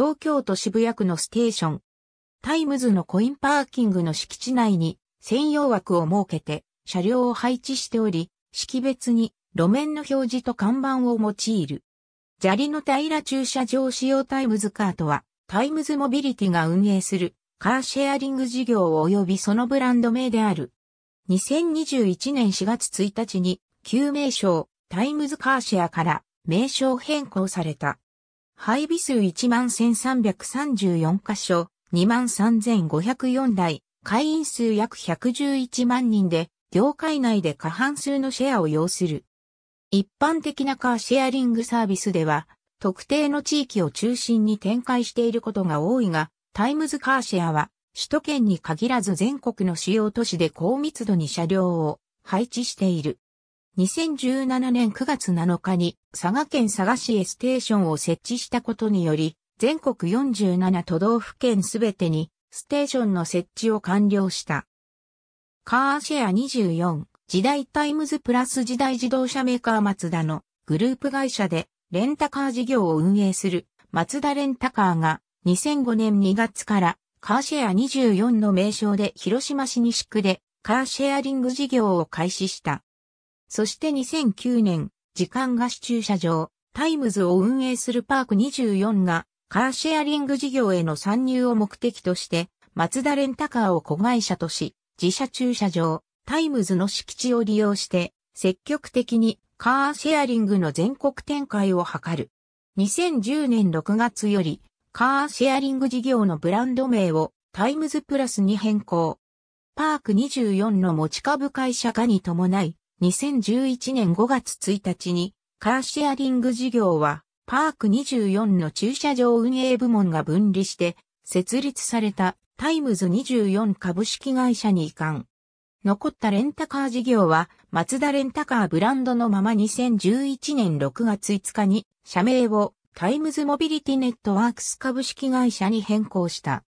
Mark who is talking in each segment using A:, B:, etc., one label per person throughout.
A: 東京都渋谷区のステーション、タイムズのコインパーキングの敷地内に専用枠を設けて車両を配置しており、識別に路面の表示と看板を用いる。砂利の平ら駐車場使用タイムズカートは、タイムズモビリティが運営するカーシェアリング事業及びそのブランド名である。2021年4月1日に旧名称タイムズカーシェアから名称変更された。配備数11,334箇所、23,504台、会員数約111万人で、業界内で過半数のシェアを要する。一般的なカーシェアリングサービスでは、特定の地域を中心に展開していることが多いが、タイムズカーシェアは、首都圏に限らず全国の主要都市で高密度に車両を配置している。2017年9月7日に佐賀県佐賀市へステーションを設置したことにより、全国47都道府県すべてにステーションの設置を完了した。カーシェア24、時代タイムズプラス時代自動車メーカー松田のグループ会社でレンタカー事業を運営する松田レンタカーが2005年2月からカーシェア24の名称で広島市西区でカーシェアリング事業を開始した。そして2009年、時間貸し駐車場、タイムズを運営するパーク24が、カーシェアリング事業への参入を目的として、マツダレンタカーを子会社とし、自社駐車場、タイムズの敷地を利用して、積極的にカーシェアリングの全国展開を図る。2010年6月より、カーシェアリング事業のブランド名をタイムズプラスに変更。パーク24の持ち株会社化に伴い、2011年5月1日に、カーシェアリング事業は、パーク24の駐車場運営部門が分離して、設立されたタイムズ24株式会社に移管。残ったレンタカー事業は、マツダレンタカーブランドのまま2011年6月5日に、社名をタイムズモビリティネットワークス株式会社に変更した。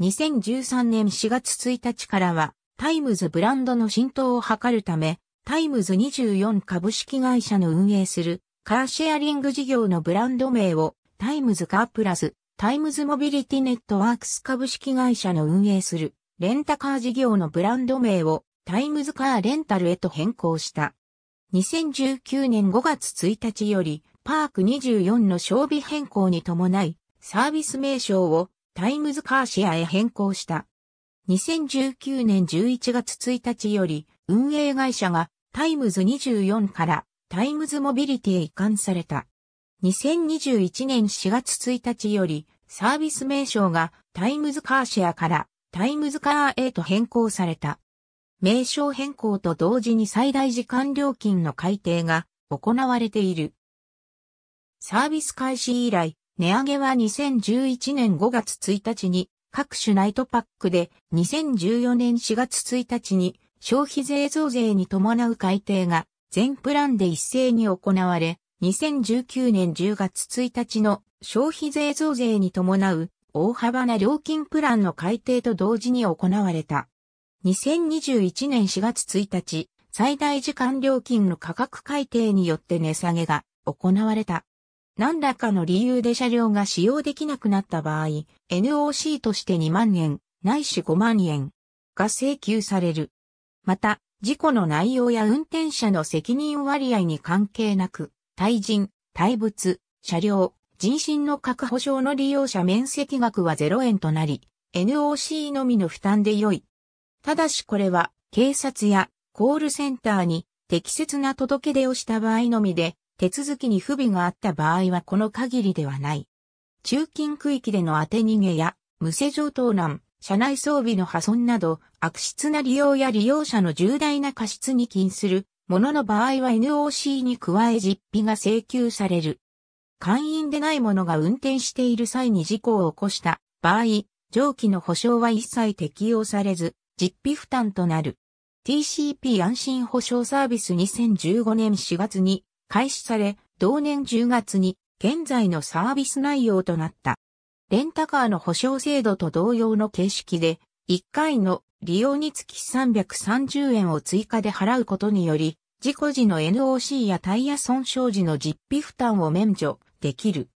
A: 2013年4月1日からは、タイムズブランドの浸透を図るため、タイムズ24株式会社の運営するカーシェアリング事業のブランド名をタイムズカープラスタイムズモビリティネットワークス株式会社の運営するレンタカー事業のブランド名をタイムズカーレンタルへと変更した。2019年5月1日よりパーク24の装備変更に伴いサービス名称をタイムズカーシェアへ変更した。2019年11月1日より運営会社がタイムズ24からタイムズモビリティへ移管された。2021年4月1日よりサービス名称がタイムズカーシェアからタイムズカーへと変更された。名称変更と同時に最大時間料金の改定が行われている。サービス開始以来、値上げは2011年5月1日に各種ナイトパックで2014年4月1日に消費税増税に伴う改定が全プランで一斉に行われ、2019年10月1日の消費税増税に伴う大幅な料金プランの改定と同時に行われた。2021年4月1日、最大時間料金の価格改定によって値下げが行われた。何らかの理由で車両が使用できなくなった場合、NOC として2万円、ないし5万円が請求される。また、事故の内容や運転者の責任割合に関係なく、対人、対物、車両、人身の確保証の利用者面積額は0円となり、NOC のみの負担で良い。ただしこれは、警察やコールセンターに適切な届け出をした場合のみで、手続きに不備があった場合はこの限りではない。中近区域での当て逃げや、無施錠盗難、車内装備の破損など、悪質な利用や利用者の重大な過失に禁するものの場合は NOC に加え実費が請求される。会員でない者が運転している際に事故を起こした場合、上記の保証は一切適用されず、実費負担となる。TCP 安心保証サービス2015年4月に開始され、同年10月に現在のサービス内容となった。レンタカーの保証制度と同様の形式で、1回の利用につき330円を追加で払うことにより、事故時の NOC やタイヤ損傷時の実費負担を免除できる。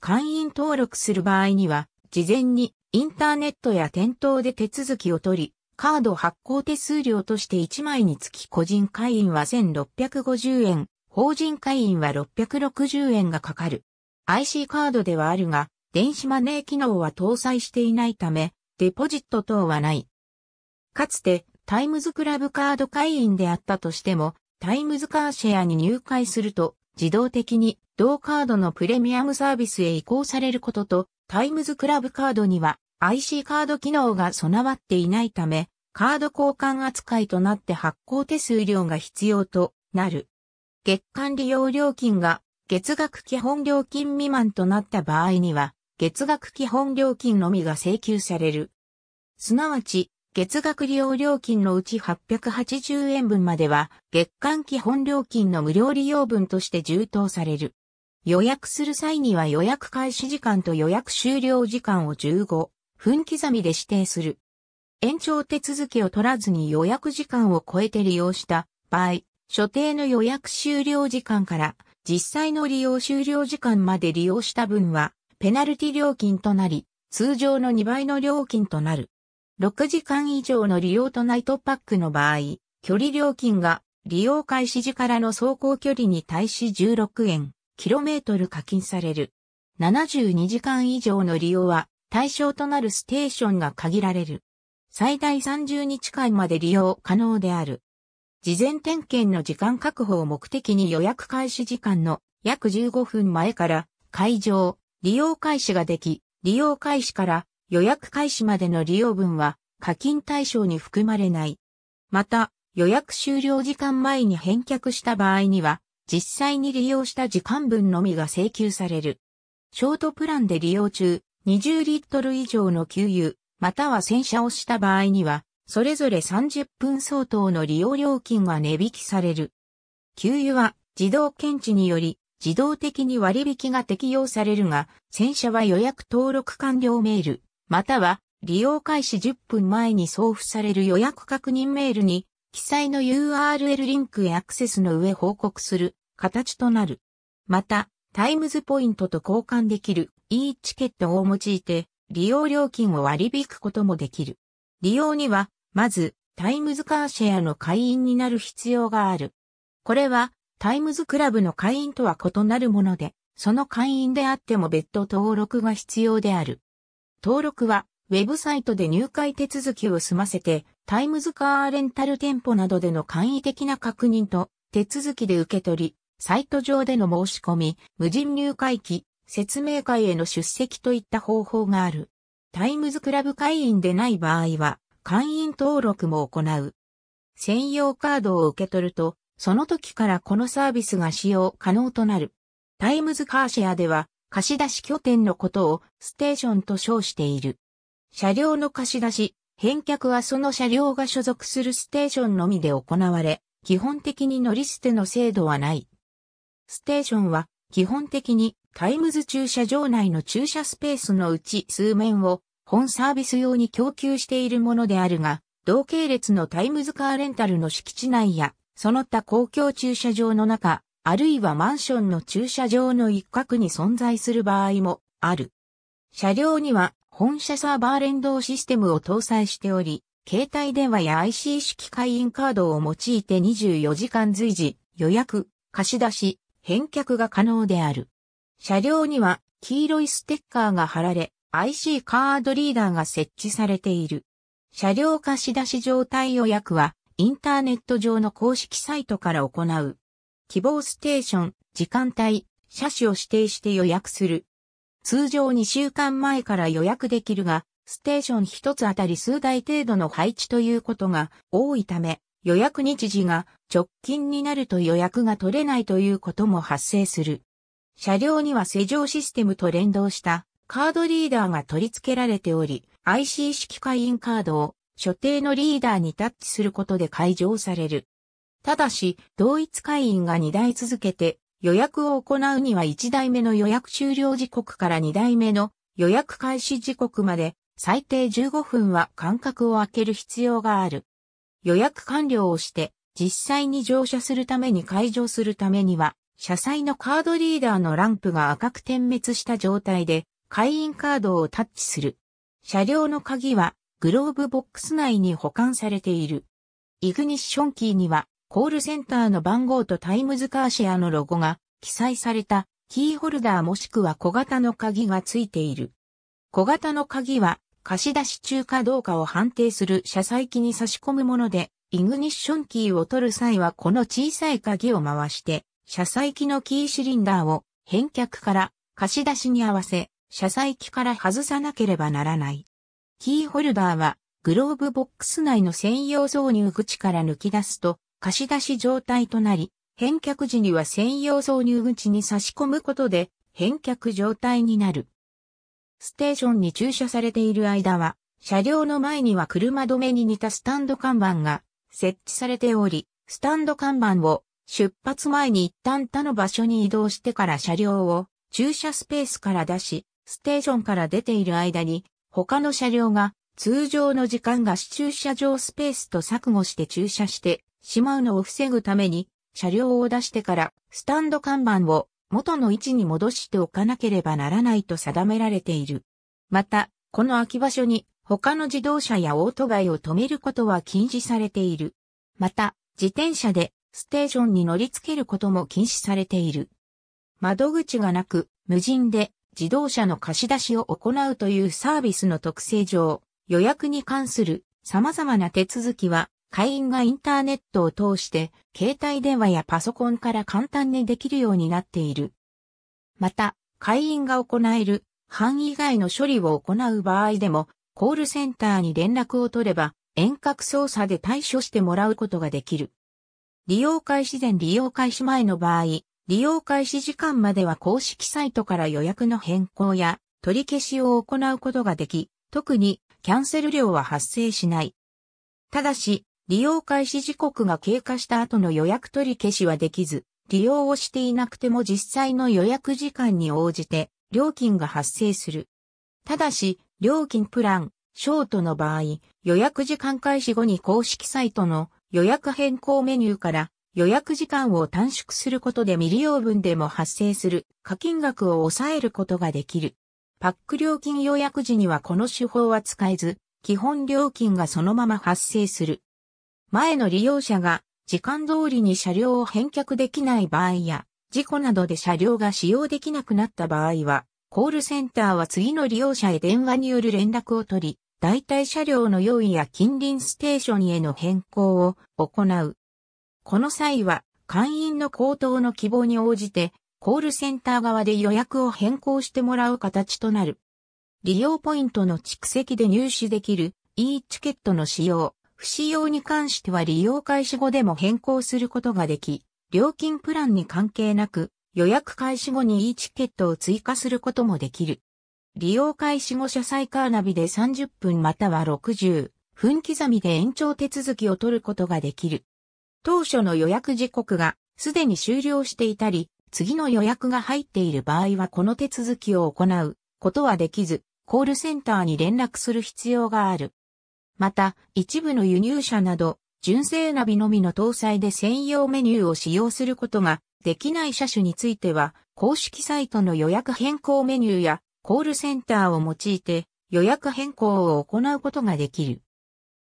A: 会員登録する場合には、事前にインターネットや店頭で手続きを取り、カード発行手数料として1枚につき個人会員は1650円、法人会員は660円がかかる。IC カードではあるが、電子マネー機能は搭載していないため、デポジット等はない。かつて、タイムズクラブカード会員であったとしても、タイムズカーシェアに入会すると、自動的に同カードのプレミアムサービスへ移行されることと、タイムズクラブカードには IC カード機能が備わっていないため、カード交換扱いとなって発行手数料が必要となる。月間利用料金が月額基本料金未満となった場合には、月額基本料金のみが請求される。すなわち、月額利用料金のうち880円分までは、月間基本料金の無料利用分として充当される。予約する際には予約開始時間と予約終了時間を15分刻みで指定する。延長手続きを取らずに予約時間を超えて利用した場合、所定の予約終了時間から実際の利用終了時間まで利用した分はペナルティ料金となり、通常の2倍の料金となる。6時間以上の利用とナイトパックの場合、距離料金が利用開始時からの走行距離に対し16円、キロメートル課金される。72時間以上の利用は対象となるステーションが限られる。最大30日間まで利用可能である。事前点検の時間確保を目的に予約開始時間の約15分前から会場、利用開始ができ、利用開始から予約開始までの利用分は課金対象に含まれない。また、予約終了時間前に返却した場合には、実際に利用した時間分のみが請求される。ショートプランで利用中、20リットル以上の給油、または洗車をした場合には、それぞれ30分相当の利用料金が値引きされる。給油は自動検知により自動的に割引が適用されるが、戦車は予約登録完了メール、または利用開始10分前に送付される予約確認メールに、記載の URL リンクへアクセスの上報告する形となる。また、タイムズポイントと交換できる e チケットを用いて、利用料金を割り引くこともできる。利用には、まず、タイムズカーシェアの会員になる必要がある。これは、タイムズクラブの会員とは異なるもので、その会員であっても別途登録が必要である。登録は、ウェブサイトで入会手続きを済ませて、タイムズカーレンタル店舗などでの簡易的な確認と手続きで受け取り、サイト上での申し込み、無人入会期、説明会への出席といった方法がある。タイムズクラブ会員でない場合は、会員登録も行う。専用カードを受け取ると、その時からこのサービスが使用可能となる。タイムズカーシェアでは貸し出し拠点のことをステーションと称している。車両の貸し出し、返却はその車両が所属するステーションのみで行われ、基本的に乗り捨ての制度はない。ステーションは基本的にタイムズ駐車場内の駐車スペースのうち数面を本サービス用に供給しているものであるが、同系列のタイムズカーレンタルの敷地内やその他公共駐車場の中、あるいはマンションの駐車場の一角に存在する場合もある。車両には本社サーバー連動システムを搭載しており、携帯電話や IC 式会員カードを用いて24時間随時予約、貸し出し、返却が可能である。車両には黄色いステッカーが貼られ、IC カードリーダーが設置されている。車両貸し出し状態予約はインターネット上の公式サイトから行う。希望ステーション、時間帯、車種を指定して予約する。通常2週間前から予約できるが、ステーション1つあたり数台程度の配置ということが多いため、予約日時が直近になると予約が取れないということも発生する。車両には施錠システムと連動したカードリーダーが取り付けられており、IC 式会員カードを所定のリーダーにタッチすることで解除される。ただし、同一会員が2台続けて予約を行うには1台目の予約終了時刻から2台目の予約開始時刻まで最低15分は間隔を空ける必要がある。予約完了をして実際に乗車するために解除するためには、車載のカードリーダーのランプが赤く点滅した状態で会員カードをタッチする。車両の鍵はグローブボックス内に保管されている。イグニッションキーには、コールセンターの番号とタイムズカーシェアのロゴが記載されたキーホルダーもしくは小型の鍵が付いている。小型の鍵は貸し出し中かどうかを判定する車載機に差し込むもので、イグニッションキーを取る際はこの小さい鍵を回して、車載機のキーシリンダーを返却から貸し出しに合わせ、車載機から外さなければならない。キーホルダーは、グローブボックス内の専用挿入口から抜き出すと、貸し出し状態となり、返却時には専用挿入口に差し込むことで、返却状態になる。ステーションに駐車されている間は、車両の前には車止めに似たスタンド看板が設置されており、スタンド看板を出発前に一旦他の場所に移動してから車両を駐車スペースから出し、ステーションから出ている間に他の車両が通常の時間が市駐車場スペースと錯誤して駐車してしまうのを防ぐために車両を出してからスタンド看板を元の位置に戻しておかなければならないと定められている。また、この空き場所に他の自動車やオートバイを止めることは禁止されている。また、自転車でステーションに乗り付けることも禁止されている。窓口がなく、無人で自動車の貸し出しを行うというサービスの特性上、予約に関する様々な手続きは、会員がインターネットを通して、携帯電話やパソコンから簡単にできるようになっている。また、会員が行える範囲外の処理を行う場合でも、コールセンターに連絡を取れば、遠隔操作で対処してもらうことができる。利用開始前利用開始前の場合、利用開始時間までは公式サイトから予約の変更や取り消しを行うことができ、特にキャンセル料は発生しない。ただし、利用開始時刻が経過した後の予約取り消しはできず、利用をしていなくても実際の予約時間に応じて料金が発生する。ただし、料金プラン、ショートの場合、予約時間開始後に公式サイトの予約変更メニューから予約時間を短縮することで未利用分でも発生する課金額を抑えることができる。パック料金予約時にはこの手法は使えず、基本料金がそのまま発生する。前の利用者が時間通りに車両を返却できない場合や、事故などで車両が使用できなくなった場合は、コールセンターは次の利用者へ電話による連絡を取り、代替車両の用意や近隣ステーションへの変更を行う。この際は会員の口頭の希望に応じて、コールセンター側で予約を変更してもらう形となる。利用ポイントの蓄積で入手できる e チケットの使用、不使用に関しては利用開始後でも変更することができ、料金プランに関係なく予約開始後に e チケットを追加することもできる。利用開始後車載カーナビで30分または60分刻みで延長手続きを取ることができる。当初の予約時刻がすでに終了していたり、次の予約が入っている場合はこの手続きを行うことはできず、コールセンターに連絡する必要がある。また、一部の輸入車など、純正ナビのみの搭載で専用メニューを使用することができない車種については、公式サイトの予約変更メニューやコールセンターを用いて予約変更を行うことができる。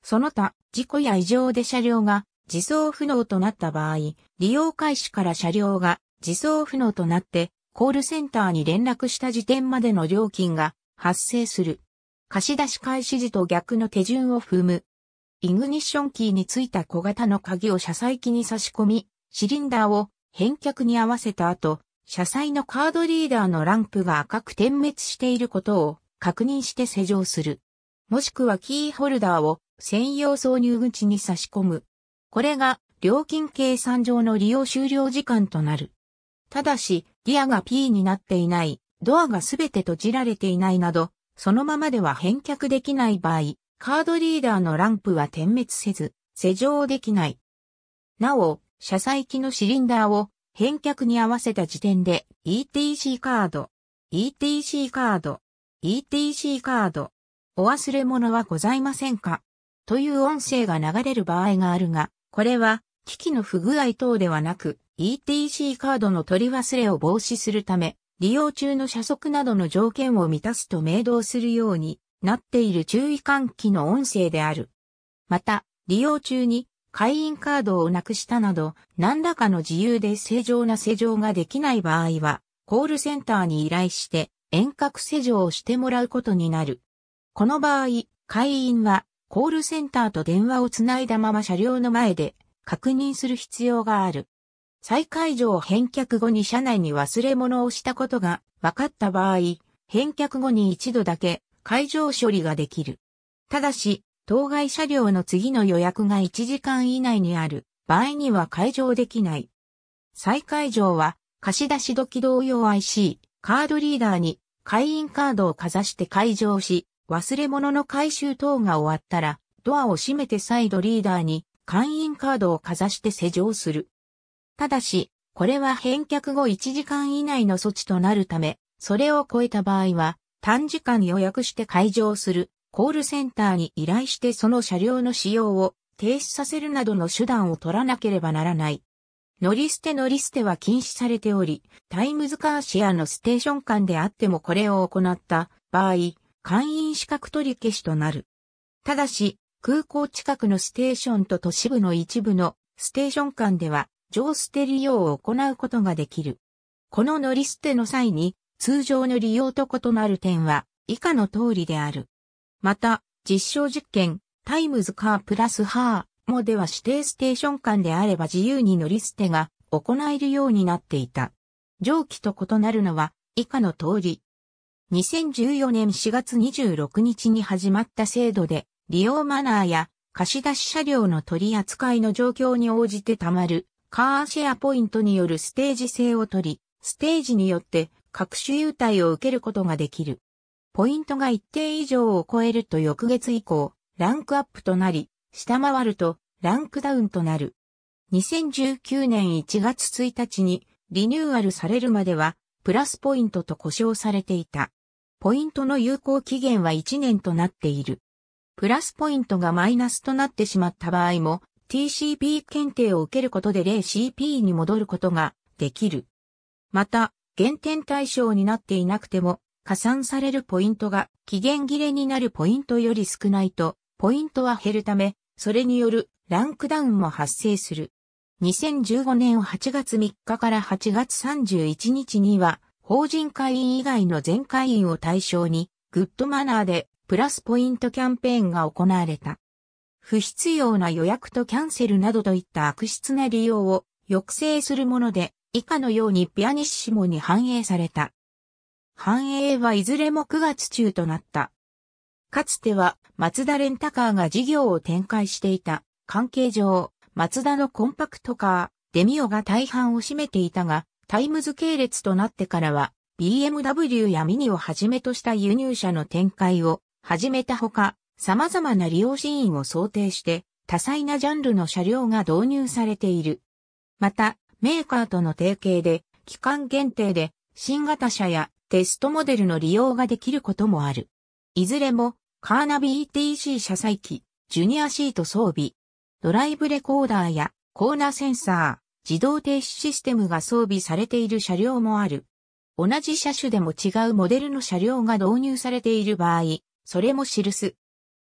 A: その他、事故や異常で車両が自走不能となった場合、利用開始から車両が自走不能となって、コールセンターに連絡した時点までの料金が発生する。貸し出し開始時と逆の手順を踏む。イグニッションキーについた小型の鍵を車載機に差し込み、シリンダーを返却に合わせた後、車載のカードリーダーのランプが赤く点滅していることを確認して施錠する。もしくはキーホルダーを専用挿入口に差し込む。これが料金計算上の利用終了時間となる。ただし、ギアが P になっていない、ドアがすべて閉じられていないなど、そのままでは返却できない場合、カードリーダーのランプは点滅せず、施錠できない。なお、車載機のシリンダーを返却に合わせた時点で ETC カード、ETC カード、ETC カード、お忘れ物はございませんかという音声が流れる場合があるが、これは、機器の不具合等ではなく、ETC カードの取り忘れを防止するため、利用中の車速などの条件を満たすと明導するようになっている注意喚起の音声である。また、利用中に会員カードをなくしたなど、何らかの自由で正常な施錠ができない場合は、コールセンターに依頼して遠隔施錠をしてもらうことになる。この場合、会員はコールセンターと電話をつないだまま車両の前で確認する必要がある。再会場を返却後に車内に忘れ物をしたことが分かった場合、返却後に一度だけ会場処理ができる。ただし、当該車両の次の予約が1時間以内にある場合には会場できない。再会場は貸し出し時同様 IC カードリーダーに会員カードをかざして会場し、忘れ物の回収等が終わったら、ドアを閉めて再度リーダーに会員カードをかざして施錠する。ただし、これは返却後1時間以内の措置となるため、それを超えた場合は、短時間予約して会場する、コールセンターに依頼してその車両の使用を停止させるなどの手段を取らなければならない。乗り捨て乗り捨ては禁止されており、タイムズカーシェアのステーション間であってもこれを行った場合、会員資格取り消しとなる。ただし、空港近くのステーションと都市部の一部のステーション間では、乗捨て利用を行うことができる。この乗り捨ての際に、通常の利用と異なる点は、以下の通りである。また、実証実験、タイムズカープラスハーもでは指定ステーション間であれば自由に乗り捨てが行えるようになっていた。上記と異なるのは以下の通り。2014年4月26日に始まった制度で、利用マナーや貸し出し車両の取り扱いの状況に応じて貯まるカーシェアポイントによるステージ制を取り、ステージによって各種優待を受けることができる。ポイントが一定以上を超えると翌月以降、ランクアップとなり、下回るとランクダウンとなる。2019年1月1日にリニューアルされるまでは、プラスポイントと呼称されていた。ポイントの有効期限は1年となっている。プラスポイントがマイナスとなってしまった場合も、TCP 検定を受けることで 0CP に戻ることができる。また、減点対象になっていなくても、加算されるポイントが期限切れになるポイントより少ないと、ポイントは減るため、それによるランクダウンも発生する。2015年8月3日から8月31日には、法人会員以外の全会員を対象に、グッドマナーでプラスポイントキャンペーンが行われた。不必要な予約とキャンセルなどといった悪質な利用を抑制するもので、以下のようにピアニッシモに反映された。反映はいずれも9月中となった。かつては、松田レンタカーが事業を展開していた関係上、松田のコンパクトカー、デミオが大半を占めていたが、タイムズ系列となってからは、BMW やミニをはじめとした輸入車の展開を始めたほか、様々な利用シーンを想定して、多彩なジャンルの車両が導入されている。また、メーカーとの提携で、期間限定で、新型車やテストモデルの利用ができることもある。いずれも、カーナビ ETC 車載機、ジュニアシート装備、ドライブレコーダーやコーナーセンサー、自動停止システムが装備されている車両もある。同じ車種でも違うモデルの車両が導入されている場合、それも記す。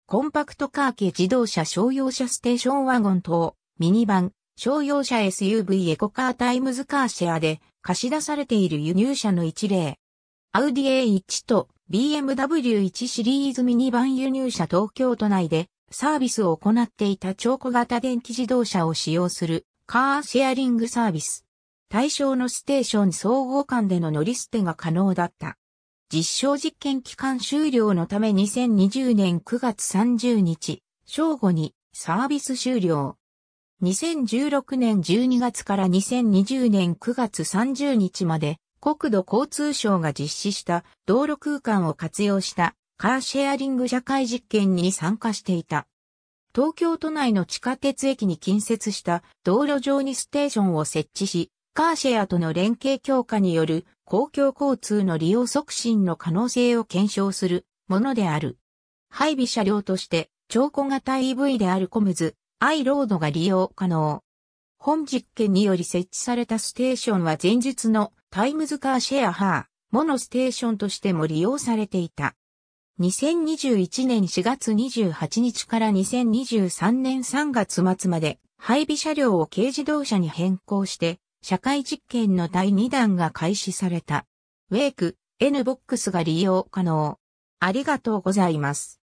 A: コンパクトカー系自動車商用車ステーションワゴン等、ミニバン、商用車 SUV エコカータイムズカーシェアで貸し出されている輸入車の一例。アウディ A1 と BMW1 シリーズミニバン輸入車東京都内でサービスを行っていた超小型電気自動車を使用するカーシェアリングサービス。対象のステーション総合間での乗り捨てが可能だった。実証実験期間終了のため2020年9月30日、正午にサービス終了。2016年12月から2020年9月30日まで国土交通省が実施した道路空間を活用したカーシェアリング社会実験に参加していた。東京都内の地下鉄駅に近接した道路上にステーションを設置し、カーシェアとの連携強化による公共交通の利用促進の可能性を検証するものである。配備車両として超小型 EV であるコムズ、アイロードが利用可能。本実験により設置されたステーションは前日のタイムズカーシェアハー、モノステーションとしても利用されていた。2021年4月28日から2023年3月末まで配備車両を軽自動車に変更して社会実験の第2弾が開始された。ウェイク N ボックスが利用可能。ありがとうございます。